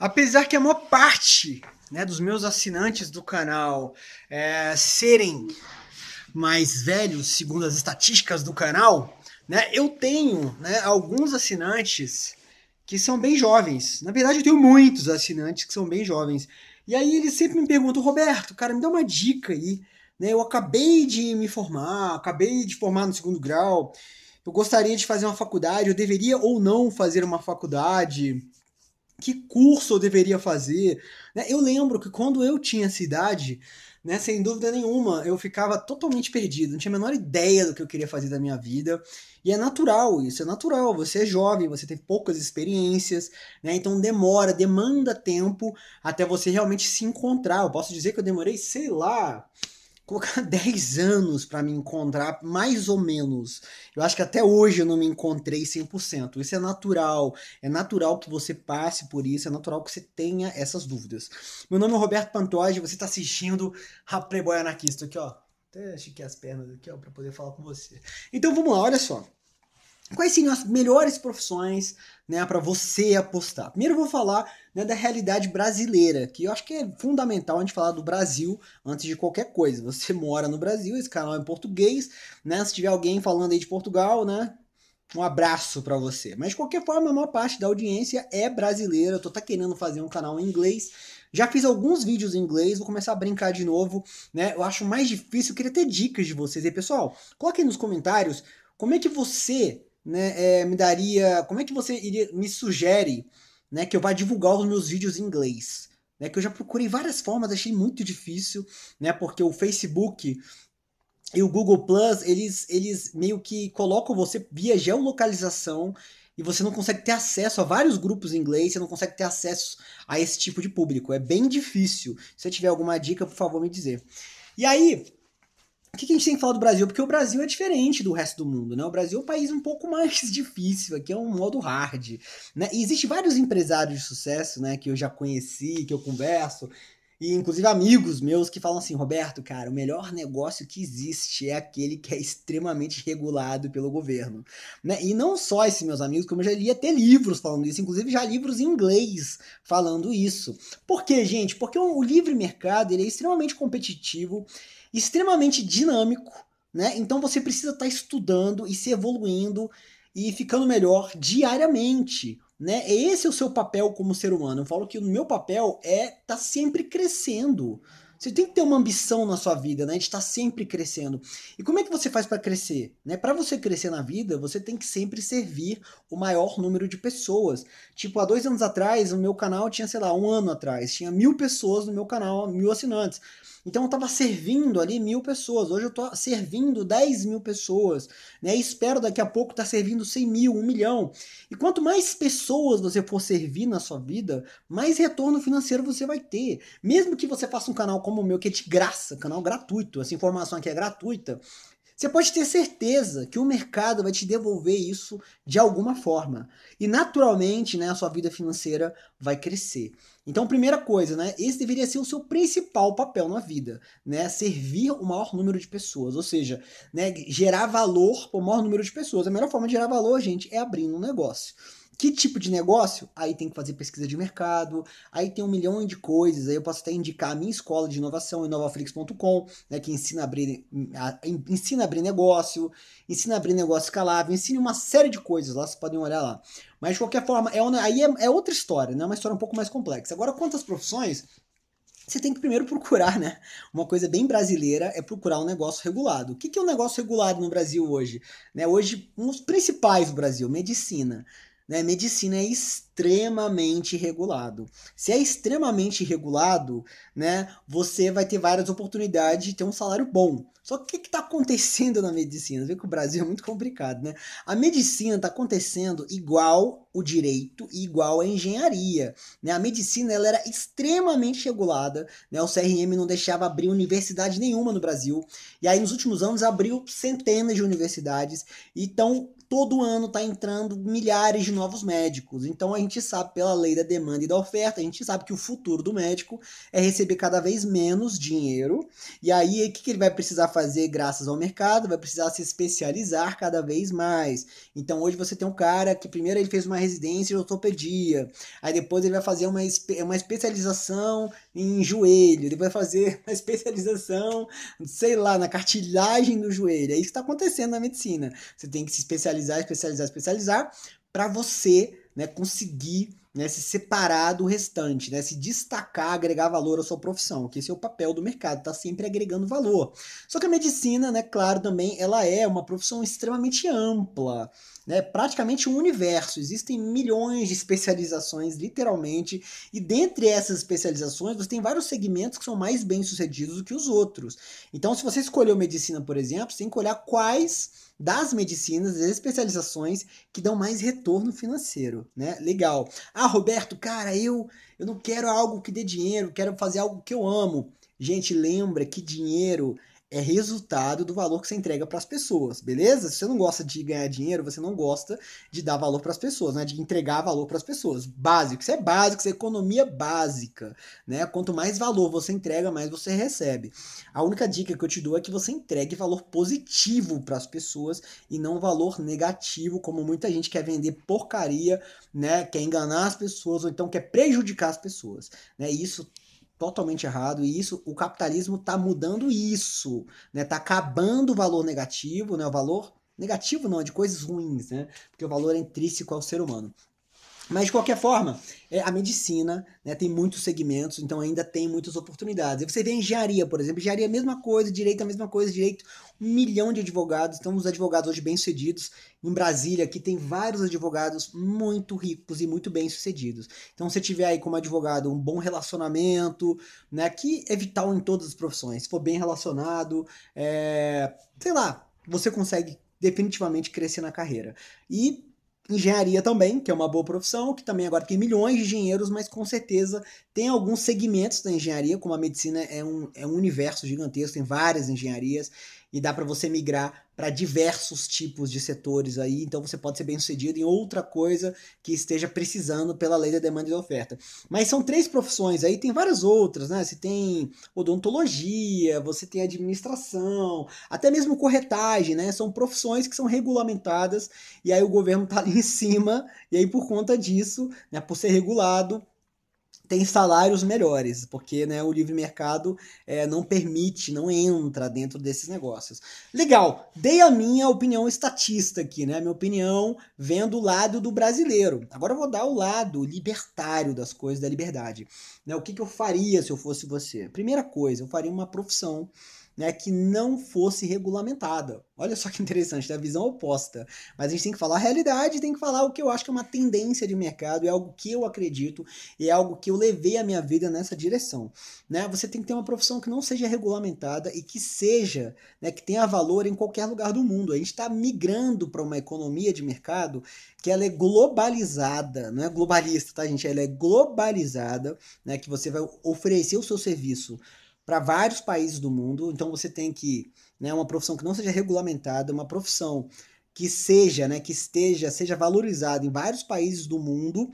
Apesar que a maior parte né, dos meus assinantes do canal é, serem mais velhos, segundo as estatísticas do canal, né, eu tenho né, alguns assinantes que são bem jovens. Na verdade, eu tenho muitos assinantes que são bem jovens. E aí eles sempre me perguntam, Roberto, cara, me dá uma dica aí. Né? Eu acabei de me formar, acabei de formar no segundo grau. Eu gostaria de fazer uma faculdade, eu deveria ou não fazer uma faculdade? que curso eu deveria fazer. Né? Eu lembro que quando eu tinha essa idade, né, sem dúvida nenhuma, eu ficava totalmente perdido, não tinha a menor ideia do que eu queria fazer da minha vida. E é natural isso, é natural. Você é jovem, você tem poucas experiências, né? Então demora, demanda tempo até você realmente se encontrar. Eu posso dizer que eu demorei, sei lá, colocar 10 anos para me encontrar, mais ou menos. Eu acho que até hoje eu não me encontrei 100%. Isso é natural. É natural que você passe por isso, é natural que você tenha essas dúvidas. Meu nome é Roberto Pantoja, você está assistindo a Playboy Anarquista aqui, ó. Até que as pernas aqui, ó, para poder falar com você. Então vamos lá, olha só. Quais seriam as melhores profissões né, para você apostar? Primeiro eu vou falar né, da realidade brasileira, que eu acho que é fundamental a gente falar do Brasil antes de qualquer coisa. Você mora no Brasil, esse canal é em português, né? Se tiver alguém falando aí de Portugal, né? Um abraço para você. Mas de qualquer forma, a maior parte da audiência é brasileira. Eu tô tá querendo fazer um canal em inglês, já fiz alguns vídeos em inglês, vou começar a brincar de novo, né? Eu acho mais difícil, eu queria ter dicas de vocês aí, pessoal. Coloquem nos comentários como é que você né, é, me daria. Como é que você iria, me sugere né, que eu vá divulgar os meus vídeos em inglês? Né, que eu já procurei várias formas, achei muito difícil, né, porque o Facebook e o Google Plus, eles, eles meio que colocam você via geolocalização e você não consegue ter acesso a vários grupos em inglês, você não consegue ter acesso a esse tipo de público. É bem difícil. Se você tiver alguma dica, por favor, me dizer. E aí, o que a gente tem que falar do Brasil? Porque o Brasil é diferente do resto do mundo, né? O Brasil é um país um pouco mais difícil, aqui é um modo hard, né? E existe vários empresários de sucesso, né, que eu já conheci, que eu converso, e inclusive amigos meus que falam assim, Roberto, cara, o melhor negócio que existe é aquele que é extremamente regulado pelo governo, né? E não só esses meus amigos, como eu já li até livros falando isso, inclusive já livros em inglês falando isso. Por quê, gente? Porque o livre mercado, ele é extremamente competitivo, extremamente dinâmico, né? Então você precisa estar tá estudando e se evoluindo e ficando melhor diariamente, né? Esse é o seu papel como ser humano. Eu falo que o meu papel é estar tá sempre crescendo. Você tem que ter uma ambição na sua vida, né? De estar tá sempre crescendo. E como é que você faz para crescer? Né? Para você crescer na vida, você tem que sempre servir o maior número de pessoas. Tipo, há dois anos atrás, o meu canal tinha, sei lá, um ano atrás, tinha mil pessoas no meu canal, mil assinantes. Então eu estava servindo ali mil pessoas, hoje eu estou servindo 10 mil pessoas, né? espero daqui a pouco estar tá servindo 100 mil, 1 milhão. E quanto mais pessoas você for servir na sua vida, mais retorno financeiro você vai ter. Mesmo que você faça um canal como o meu, que é de graça, canal gratuito, essa informação aqui é gratuita, você pode ter certeza que o mercado vai te devolver isso de alguma forma. E naturalmente, né, a sua vida financeira vai crescer. Então, primeira coisa, né, esse deveria ser o seu principal papel na vida, né, servir o maior número de pessoas, ou seja, né, gerar valor para o maior número de pessoas. A melhor forma de gerar valor, gente, é abrindo um negócio. Que tipo de negócio? Aí tem que fazer pesquisa de mercado, aí tem um milhão de coisas. Aí eu posso até indicar a minha escola de inovação, inovaflix.com, né, que ensina a, abrir, a, ensina a abrir negócio, ensina a abrir negócio escalável, ensina uma série de coisas lá, vocês podem olhar lá. Mas de qualquer forma, é, aí é, é outra história, né? É uma história um pouco mais complexa. Agora, quantas profissões? você tem que primeiro procurar, né? Uma coisa bem brasileira é procurar um negócio regulado. O que é um negócio regulado no Brasil hoje? Né? Hoje, um dos principais do Brasil, medicina né, medicina é extremamente regulado. Se é extremamente regulado, né, você vai ter várias oportunidades de ter um salário bom. Só que o que está acontecendo na medicina? Você vê que o Brasil é muito complicado, né? A medicina está acontecendo igual o direito igual a engenharia. Né? A medicina ela era extremamente regulada, né? o CRM não deixava abrir universidade nenhuma no Brasil. E aí, nos últimos anos, abriu centenas de universidades. Então, todo ano está entrando milhares de novos médicos. Então a gente sabe, pela lei da demanda e da oferta, a gente sabe que o futuro do médico é receber cada vez menos dinheiro. E aí, o que, que ele vai precisar fazer graças ao mercado? Vai precisar se especializar cada vez mais. Então hoje você tem um cara que primeiro ele fez uma residência de ortopedia, aí depois ele vai fazer uma, uma especialização em joelho, ele vai fazer uma especialização, sei lá, na cartilagem do joelho. É isso que está acontecendo na medicina. Você tem que se especializar especializar, especializar, especializar, para você né, conseguir né, se separar do restante, né, se destacar, agregar valor à sua profissão, que esse é o papel do mercado, está sempre agregando valor. Só que a medicina, né, claro, também ela é uma profissão extremamente ampla, né, praticamente um universo. Existem milhões de especializações, literalmente, e dentre essas especializações você tem vários segmentos que são mais bem sucedidos do que os outros. Então, se você escolheu medicina, por exemplo, você tem que olhar quais das medicinas, das especializações que dão mais retorno financeiro, né? Legal. Ah, Roberto, cara, eu eu não quero algo que dê dinheiro, quero fazer algo que eu amo. Gente, lembra que dinheiro é resultado do valor que você entrega para as pessoas, beleza? Se você não gosta de ganhar dinheiro, você não gosta de dar valor para as pessoas, né? De entregar valor para as pessoas. Básico, isso é básico, isso é economia básica, né? Quanto mais valor você entrega, mais você recebe. A única dica que eu te dou é que você entregue valor positivo para as pessoas e não valor negativo, como muita gente quer vender porcaria, né? Quer enganar as pessoas ou então quer prejudicar as pessoas, né? isso totalmente errado e isso o capitalismo está mudando isso né está acabando o valor negativo né o valor negativo não é de coisas ruins né porque o valor é intrínseco ao ser humano mas, de qualquer forma, é, a medicina né, tem muitos segmentos, então ainda tem muitas oportunidades. E você vê a engenharia, por exemplo. Engenharia é a mesma coisa, direito é a mesma coisa, direito, um milhão de advogados. Então, os advogados hoje bem-sucedidos. Em Brasília, aqui tem vários advogados muito ricos e muito bem-sucedidos. Então, se você tiver aí como advogado um bom relacionamento, né, que é vital em todas as profissões. Se for bem relacionado, é, sei lá, você consegue definitivamente crescer na carreira. E engenharia também, que é uma boa profissão, que também agora tem milhões de engenheiros, mas com certeza tem alguns segmentos da engenharia, como a medicina é um, é um universo gigantesco, tem várias engenharias, e dá para você migrar para diversos tipos de setores aí, então você pode ser bem sucedido em outra coisa que esteja precisando pela lei da demanda e da oferta. Mas são três profissões aí, tem várias outras, né? Você tem odontologia, você tem administração, até mesmo corretagem, né? São profissões que são regulamentadas e aí o governo tá ali em cima, e aí por conta disso, né, por ser regulado, tem salários melhores, porque né, o livre mercado é, não permite, não entra dentro desses negócios. Legal, dei a minha opinião estatista aqui, né? Minha opinião vendo o lado do brasileiro. Agora eu vou dar o lado libertário das coisas da liberdade. Né? O que, que eu faria se eu fosse você? Primeira coisa, eu faria uma profissão né, que não fosse regulamentada. Olha só que interessante, da visão oposta. Mas a gente tem que falar a realidade, tem que falar o que eu acho que é uma tendência de mercado, é algo que eu acredito e é algo que eu levei a minha vida nessa direção. Né? Você tem que ter uma profissão que não seja regulamentada e que seja, né, que tenha valor em qualquer lugar do mundo. A gente está migrando para uma economia de mercado que ela é globalizada, não é globalista, tá gente? Ela é globalizada, né, que você vai oferecer o seu serviço para vários países do mundo. Então você tem que, né, uma profissão que não seja regulamentada, uma profissão que seja, né, que esteja, seja valorizada em vários países do mundo.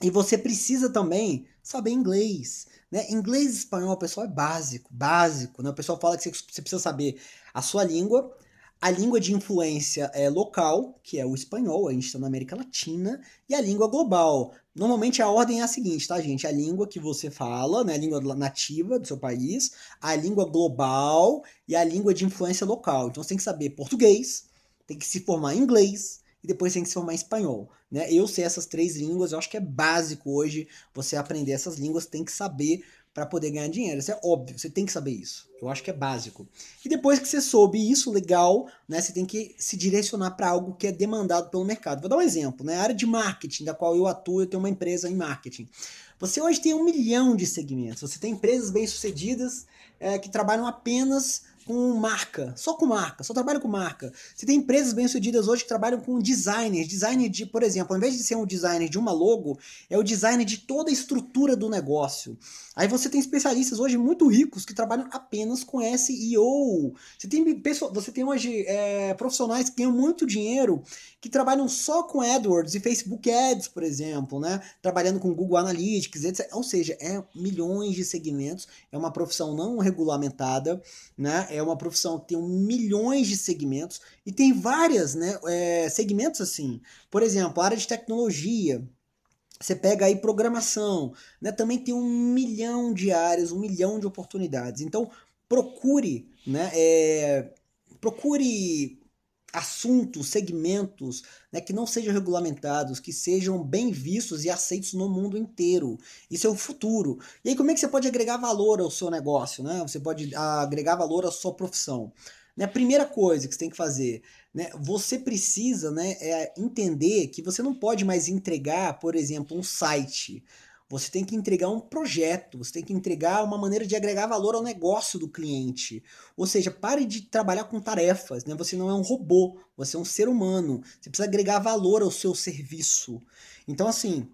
E você precisa também saber inglês, né? Inglês e espanhol, pessoal, é básico, básico, né? O pessoal fala que você precisa saber a sua língua, a língua de influência é local, que é o espanhol, a gente está na América Latina, e a língua global. Normalmente a ordem é a seguinte, tá, gente? A língua que você fala, né, a língua nativa do seu país, a língua global e a língua de influência local. Então você tem que saber português, tem que se formar em inglês e depois tem que se formar em espanhol. Né? Eu sei essas três línguas, eu acho que é básico hoje você aprender essas línguas, tem que saber para poder ganhar dinheiro. Isso é óbvio, você tem que saber isso. Eu acho que é básico. E depois que você soube isso, legal, né? Você tem que se direcionar para algo que é demandado pelo mercado. Vou dar um exemplo, né? A área de marketing, da qual eu atuo, eu tenho uma empresa em marketing. Você hoje tem um milhão de segmentos. Você tem empresas bem-sucedidas é, que trabalham apenas com marca, só com marca, só trabalho com marca. Você tem empresas bem-sucedidas hoje que trabalham com designers, design de, por exemplo, ao invés de ser um designer de uma logo, é o design de toda a estrutura do negócio. Aí você tem especialistas hoje muito ricos que trabalham apenas com SEO. Você tem, você tem hoje é, profissionais que ganham muito dinheiro que trabalham só com AdWords e Facebook Ads, por exemplo, né? Trabalhando com Google Analytics, etc. Ou seja, é milhões de segmentos, é uma profissão não regulamentada, né? É é uma profissão que tem milhões de segmentos e tem várias, né, é, segmentos assim. Por exemplo, a área de tecnologia, você pega aí programação, né? Também tem um milhão de áreas, um milhão de oportunidades. Então procure, né? É, procure assuntos, segmentos né, que não sejam regulamentados, que sejam bem vistos e aceitos no mundo inteiro. Isso é o futuro. E aí, como é que você pode agregar valor ao seu negócio? Né? Você pode agregar valor à sua profissão. Né, primeira coisa que você tem que fazer, né, você precisa né, é entender que você não pode mais entregar, por exemplo, um site você tem que entregar um projeto, você tem que entregar uma maneira de agregar valor ao negócio do cliente. Ou seja, pare de trabalhar com tarefas, né? Você não é um robô, você é um ser humano. Você precisa agregar valor ao seu serviço. Então, assim,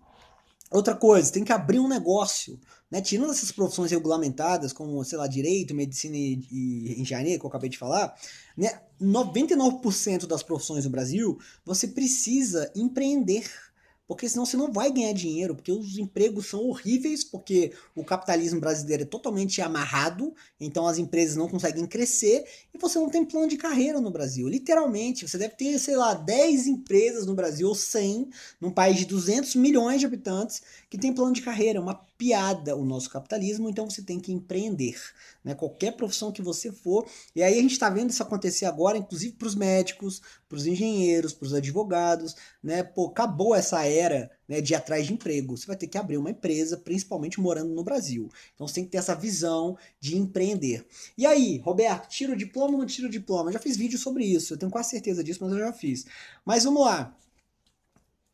Outra coisa, tem que abrir um negócio. Né? Tirando essas profissões regulamentadas, como, sei lá, direito, medicina e, engenharia, que eu acabei de falar, né? 99% das profissões no Brasil, você precisa empreender porque senão você não vai ganhar dinheiro, porque os empregos são horríveis, porque o capitalismo brasileiro é totalmente amarrado, então as empresas não conseguem crescer e você não tem plano de carreira no Brasil. Literalmente, você deve ter, sei lá, 10 empresas no Brasil, ou 100, num país de 200 milhões de habitantes, que tem plano de carreira, é uma piada o nosso capitalismo, então você tem que empreender, né? Qualquer profissão que você for. E aí a gente está vendo isso acontecer agora, inclusive para os médicos, para os engenheiros, para os advogados, né? Pô, acabou essa era era né, de ir atrás de emprego. Você vai ter que abrir uma empresa, principalmente morando no Brasil. Então você tem que ter essa visão de empreender. E aí, Roberto, tiro o diploma ou não tiro o diploma? Eu já fiz vídeo sobre isso, eu tenho quase certeza disso, mas eu já fiz. Mas vamos lá.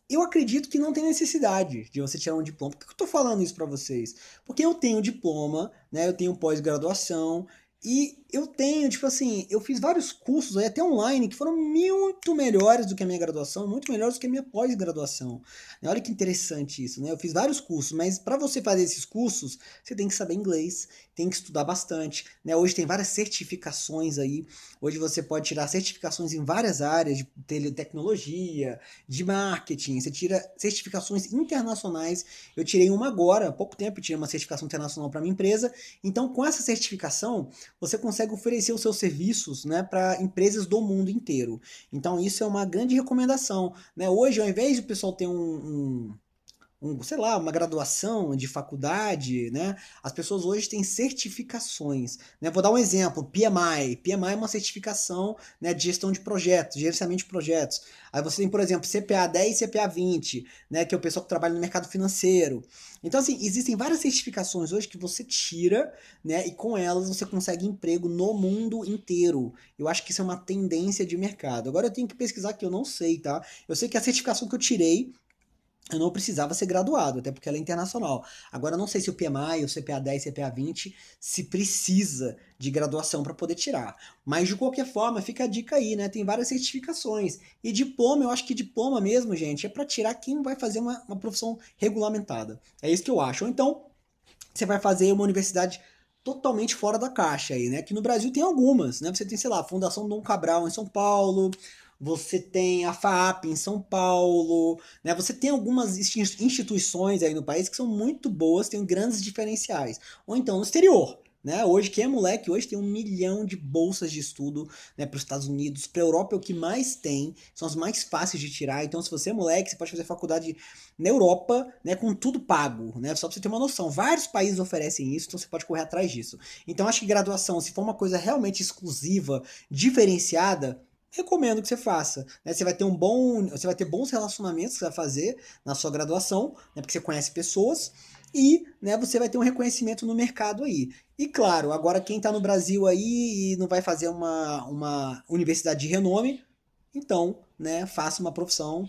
Eu acredito que não tem necessidade de você tirar um diploma. Por que eu estou falando isso para vocês? Porque eu tenho diploma, né? Eu tenho pós-graduação, e eu tenho, tipo assim, eu fiz vários cursos até online que foram muito melhores do que a minha graduação, muito melhores do que a minha pós-graduação. Né, olha que interessante isso, né? Eu fiz vários cursos, mas para você fazer esses cursos, você tem que saber inglês, tem que estudar bastante. Né? Hoje tem várias certificações aí. Hoje você pode tirar certificações em várias áreas, de tecnologia, de marketing. Você tira certificações internacionais. Eu tirei uma agora, há pouco tempo, tirei uma certificação internacional para minha empresa. Então, com essa certificação, você consegue oferecer os seus serviços né, para empresas do mundo inteiro. Então, isso é uma grande recomendação. Né? Hoje, ao invés de o pessoal ter um, um um, sei lá, uma graduação de faculdade, né? As pessoas hoje têm certificações, né? Vou dar um exemplo, PMI. PMI é uma certificação né, de gestão de projetos, gerenciamento de projetos. Aí você tem, por exemplo, CPA 10 e CPA 20, né? Que é o pessoal que trabalha no mercado financeiro. Então, assim, existem várias certificações hoje que você tira, né? E com elas você consegue emprego no mundo inteiro. Eu acho que isso é uma tendência de mercado. Agora eu tenho que pesquisar que eu não sei, tá? Eu sei que a certificação que eu tirei, eu não precisava ser graduado, até porque ela é internacional. Agora, eu não sei se o PMI, o CPA 10, CPA 20, se precisa de graduação para poder tirar. Mas, de qualquer forma, fica a dica aí, né? Tem várias certificações. E diploma, eu acho que diploma mesmo, gente, é para tirar quem vai fazer uma, uma profissão regulamentada. É isso que eu acho. Ou então, você vai fazer uma universidade totalmente fora da caixa aí, né? Que no Brasil tem algumas, né? Você tem, sei lá, a Fundação Dom Cabral em São Paulo, você tem a FAP em São Paulo, né? Você tem algumas instituições aí no país que são muito boas, têm grandes diferenciais. Ou então no exterior, né? Hoje, quem é moleque, hoje tem um milhão de bolsas de estudo né, para os Estados Unidos, para a Europa é o que mais tem, são as mais fáceis de tirar. Então, se você é moleque, você pode fazer faculdade na Europa né, com tudo pago, né? só para você ter uma noção. Vários países oferecem isso, então você pode correr atrás disso. Então, acho que graduação, se for uma coisa realmente exclusiva, diferenciada, recomendo que você faça. Né? Você vai ter um bom. Você vai ter bons relacionamentos que você vai fazer na sua graduação, né? Porque você conhece pessoas e né, você vai ter um reconhecimento no mercado aí. E claro, agora quem está no Brasil aí e não vai fazer uma, uma universidade de renome, então né, faça uma profissão,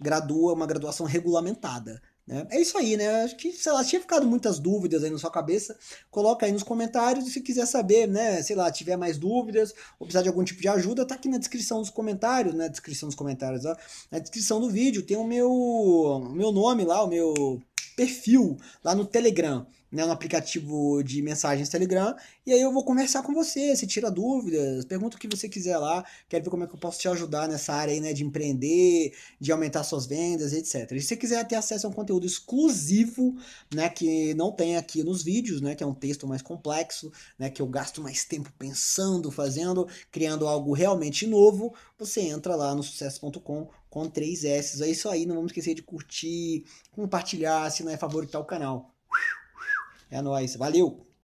gradua, uma graduação regulamentada. Né? É isso aí, né? Acho que, sei lá, tinha ficado muitas dúvidas aí na sua cabeça, coloca aí nos comentários. Se quiser saber, né, sei lá, tiver mais dúvidas ou precisar de algum tipo de ajuda, tá aqui na descrição dos comentários, na né? descrição dos comentários, ó. na descrição do vídeo tem o meu, meu nome lá, o meu perfil lá no Telegram né, no aplicativo de mensagens Telegram, e aí eu vou conversar com você, se tira dúvidas, pergunta o que você quiser lá, quero ver como é que eu posso te ajudar nessa área aí, né, de empreender, de aumentar suas vendas, etc. E se você quiser ter acesso a um conteúdo exclusivo, né, que não tem aqui nos vídeos, né, que é um texto mais complexo, né, que eu gasto mais tempo pensando, fazendo, criando algo realmente novo, você entra lá no sucesso.com com três S's. É isso aí, não vamos esquecer de curtir, compartilhar, se não é favoritar o canal. É nóis. Valeu!